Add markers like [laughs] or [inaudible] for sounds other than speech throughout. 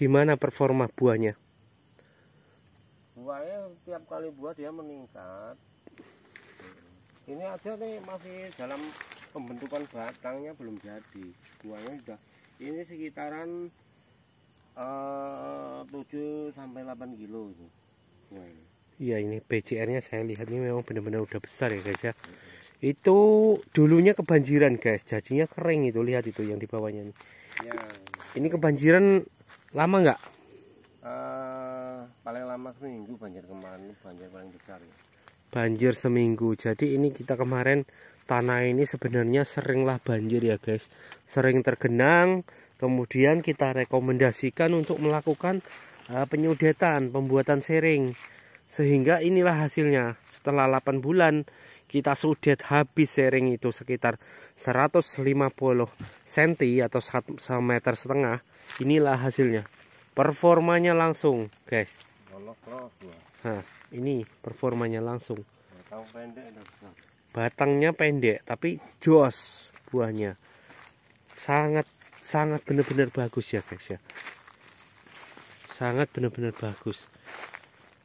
gimana performa buahnya? Buahnya setiap kali buah dia meningkat. Ini aja nih masih dalam pembentukan batangnya belum jadi. Buahnya sudah ini sekitaran uh, 7 8 kilo ini. Iya ini BCR-nya saya lihat ini memang benar-benar udah besar ya guys ya. Itu dulunya kebanjiran guys, jadinya kering itu lihat itu yang di bawahnya ini. Ya. Ini kebanjiran Lama nggak? Uh, paling lama seminggu banjir kemarin banjir paling besar. Ya. Banjir seminggu. Jadi ini kita kemarin tanah ini sebenarnya seringlah banjir ya guys. Sering tergenang. Kemudian kita rekomendasikan untuk melakukan uh, penyudetan, pembuatan sering. Sehingga inilah hasilnya. Setelah 8 bulan kita sudet habis sering itu sekitar 150 cm atau 1 meter setengah inilah hasilnya performanya langsung guys Hah, ini performanya langsung batangnya pendek tapi jos buahnya sangat sangat benar-benar bagus ya guys ya sangat benar-benar bagus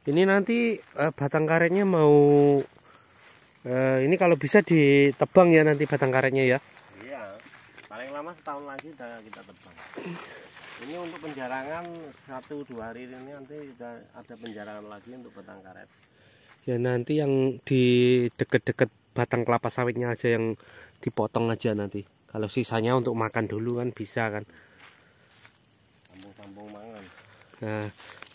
ini nanti uh, batang karetnya mau uh, ini kalau bisa ditebang ya nanti batang karetnya ya iya paling lama setahun lagi udah kita tebang ini untuk penjarangan satu dua hari ini nanti ada penjarangan lagi untuk batang karet ya nanti yang di deket-deket batang kelapa sawitnya aja yang dipotong aja nanti kalau sisanya untuk makan dulu kan bisa kan sambung-sambung mangan nah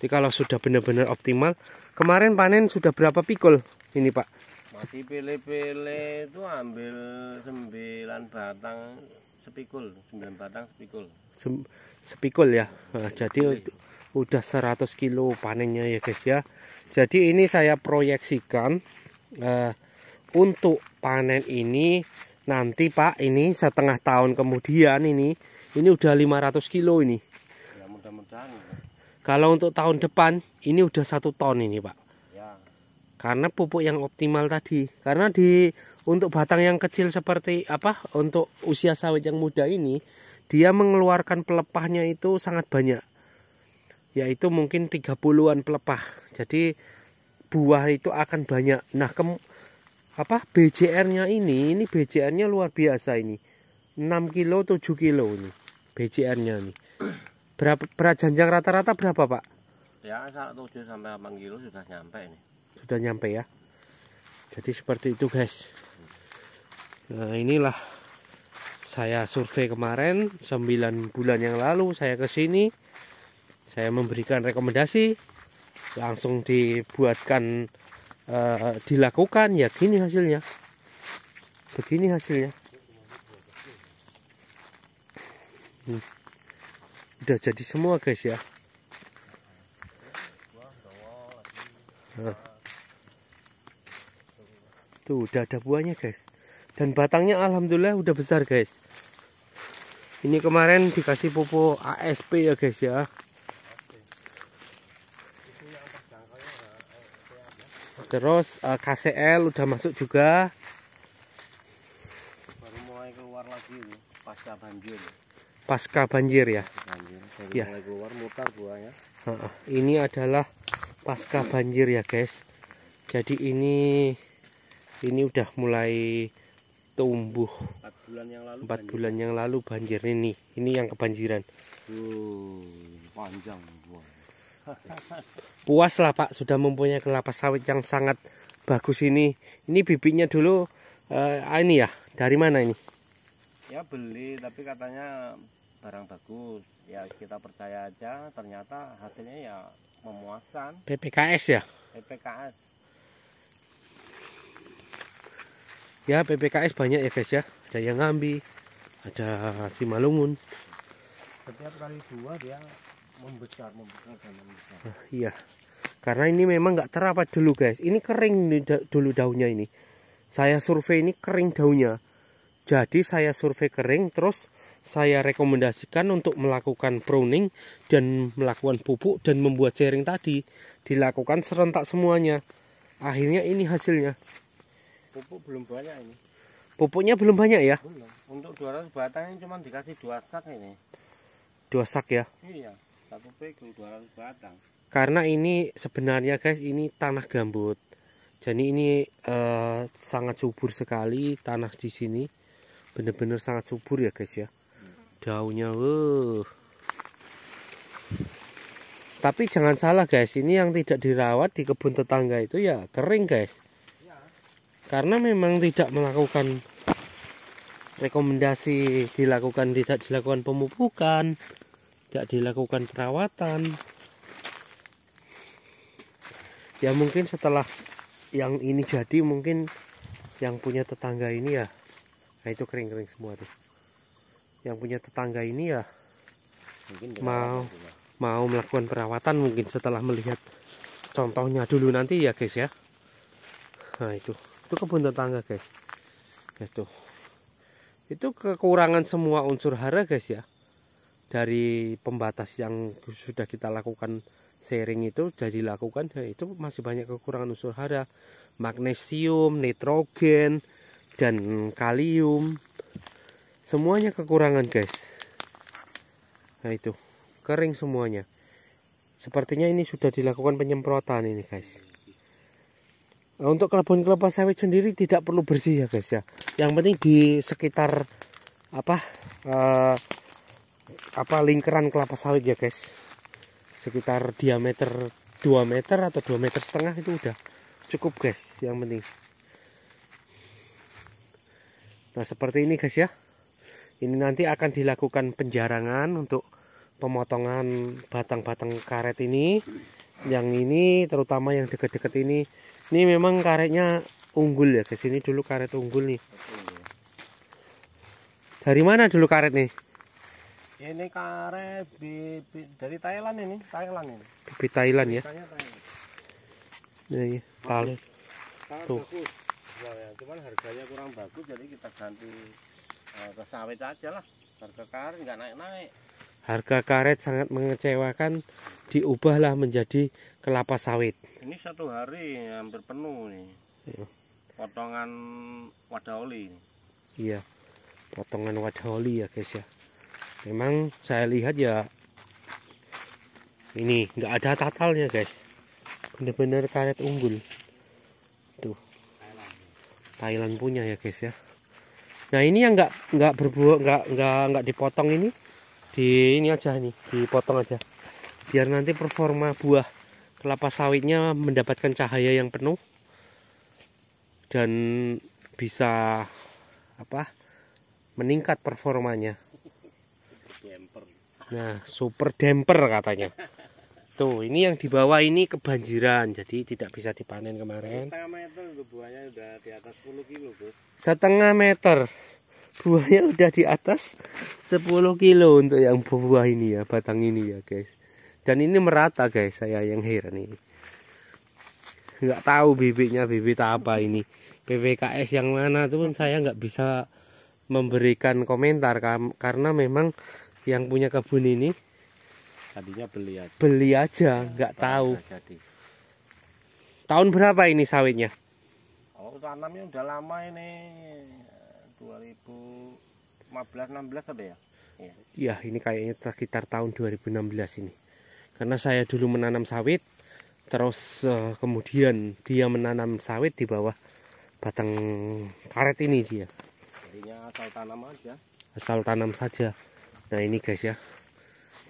jadi kalau sudah benar-benar optimal kemarin panen sudah berapa pikul ini pak masih pilih-pilih itu ambil 9 batang sepikul 9 batang sepikul Sem sepikul ya jadi iya. udah 100 kilo panennya ya guys ya jadi ini saya proyeksikan uh, untuk panen ini nanti Pak ini setengah tahun kemudian ini ini udah 500 kilo ini ya, mudah-mudahan ya. kalau untuk tahun depan ini udah satu ton ini Pak ya. karena pupuk yang optimal tadi karena di untuk batang yang kecil seperti apa untuk usia sawit yang muda ini dia mengeluarkan pelepahnya itu sangat banyak yaitu mungkin 30-an pelepah jadi buah itu akan banyak nah kem apa BJR-nya ini ini BJR-nya luar biasa ini 6 kilo 7 kilo ini BJR-nya ini. berapa berat janjang rata-rata berapa pak ya 7 sampai 8 kilo sudah nyampe ini sudah nyampe ya jadi seperti itu guys nah inilah saya survei kemarin 9 bulan yang lalu saya ke sini saya memberikan rekomendasi langsung dibuatkan e, dilakukan ya gini hasilnya begini hasilnya hmm. udah jadi semua guys ya tuh udah ada buahnya guys dan batangnya alhamdulillah udah besar guys ini kemarin dikasih pupuk ASP ya guys ya terus uh, eh, KCL udah masuk juga baru mulai keluar lagi ini, pasca banjir ya. pasca banjir ya banjir, baru ya. mulai keluar mutar buahnya ini adalah pasca banjir ya guys jadi ini ini udah mulai tumbuh empat bulan yang lalu, empat banjir. bulan yang lalu banjir ini ini yang kebanjiran uh, panjang [laughs] puas lah pak sudah mempunyai kelapa sawit yang sangat bagus ini ini bibitnya dulu uh, ini ya dari mana ini ya beli tapi katanya barang bagus ya kita percaya aja ternyata hasilnya ya memuaskan PPKS ya PPKS ya PPKS banyak ya guys ya ada yang ngambi ada si malungun setiap kali dua dia membesar membesar dan membesar nah, iya karena ini memang nggak terapat dulu guys ini kering dulu daunnya ini saya survei ini kering daunnya jadi saya survei kering terus saya rekomendasikan untuk melakukan pruning dan melakukan pupuk dan membuat sharing tadi dilakukan serentak semuanya akhirnya ini hasilnya pupuk belum banyak ini pupuknya belum banyak ya belum. untuk 200 batang ini cuma dikasih dua sak ini dua sak ya iya satu pegel 200 batang karena ini sebenarnya guys ini tanah gambut jadi ini eh, sangat subur sekali tanah di sini bener-bener sangat subur ya guys ya daunnya wuh tapi jangan salah guys ini yang tidak dirawat di kebun tetangga itu ya kering guys karena memang tidak melakukan rekomendasi dilakukan tidak dilakukan pemupukan tidak dilakukan perawatan ya mungkin setelah yang ini jadi mungkin yang punya tetangga ini ya nah itu kering-kering semua tuh yang punya tetangga ini ya mungkin mau juga. mau melakukan perawatan mungkin setelah melihat contohnya dulu nanti ya guys ya nah itu itu kebun tetangga guys gitu itu kekurangan semua unsur hara guys ya dari pembatas yang sudah kita lakukan sharing itu sudah dilakukan ya itu masih banyak kekurangan unsur hara magnesium nitrogen dan kalium semuanya kekurangan guys nah itu kering semuanya sepertinya ini sudah dilakukan penyemprotan ini guys Nah, untuk kebun kelapa sawit sendiri tidak perlu bersih ya guys ya. Yang penting di sekitar apa eh, apa lingkaran kelapa sawit ya guys. Sekitar diameter 2 meter atau 2 meter setengah itu udah cukup guys yang penting. Nah seperti ini guys ya. Ini nanti akan dilakukan penjarangan untuk pemotongan batang-batang karet ini. Yang ini terutama yang dekat-dekat ini ini memang karetnya unggul ya, guys. Ini dulu karet unggul nih. Dari mana dulu karet nih? Ini karet bibit dari Thailand ini, Thailand ini. Bibit Thailand ya. Ini Ya, iya, iya. Tuh. Bagus. Ya, cuman harganya kurang bagus jadi kita ganti uh, ke sawit aja lah. Harga karet nggak naik-naik harga karet sangat mengecewakan diubahlah menjadi kelapa sawit ini satu hari hampir penuh nih iya. potongan wadah oli iya potongan wadah oli ya guys ya memang saya lihat ya ini nggak ada tatalnya guys bener-bener karet unggul tuh Thailand punya ya guys ya nah ini yang nggak nggak berbuah nggak nggak nggak dipotong ini di ini aja nih dipotong aja biar nanti performa buah kelapa sawitnya mendapatkan cahaya yang penuh dan bisa apa meningkat performanya nah super damper katanya tuh ini yang dibawa ini kebanjiran jadi tidak bisa dipanen kemarin setengah meter buahnya [laughs] udah di atas 10 kilo untuk yang buah ini ya batang ini ya guys dan ini merata guys saya yang heran ini nggak tahu bibitnya bibit apa ini PPKS yang mana tuh saya nggak bisa memberikan komentar karena memang yang punya kebun ini tadinya beli aja beli aja nggak tahu jadi. tahun berapa ini sawitnya oh tanamnya udah lama ini 2015 16 apa ya? Iya. Ya, ini kayaknya sekitar tahun 2016 ini. Karena saya dulu menanam sawit, terus uh, kemudian dia menanam sawit di bawah batang karet ini dia. Jadinya asal tanam aja. Asal tanam saja. Nah, ini guys ya.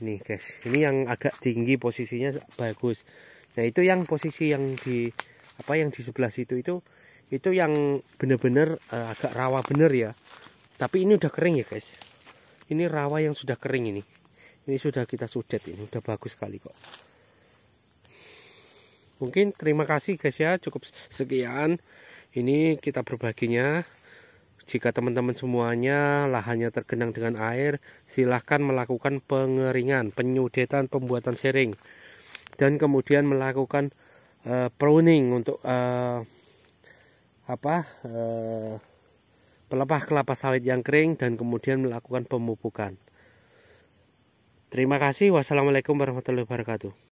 Ini guys, ini yang agak tinggi posisinya bagus. Nah, itu yang posisi yang di apa yang di sebelah situ itu itu yang bener-bener uh, agak rawa bener ya tapi ini udah kering ya guys ini rawa yang sudah kering ini ini sudah kita sudet ini udah bagus sekali kok mungkin terima kasih guys ya cukup sekian ini kita berbaginya jika teman-teman semuanya lahannya tergenang dengan air silahkan melakukan pengeringan penyudetan pembuatan sering dan kemudian melakukan uh, pruning untuk uh, apa eh, pelepah kelapa sawit yang kering dan kemudian melakukan pemupukan. Terima kasih. Wassalamualaikum warahmatullahi wabarakatuh.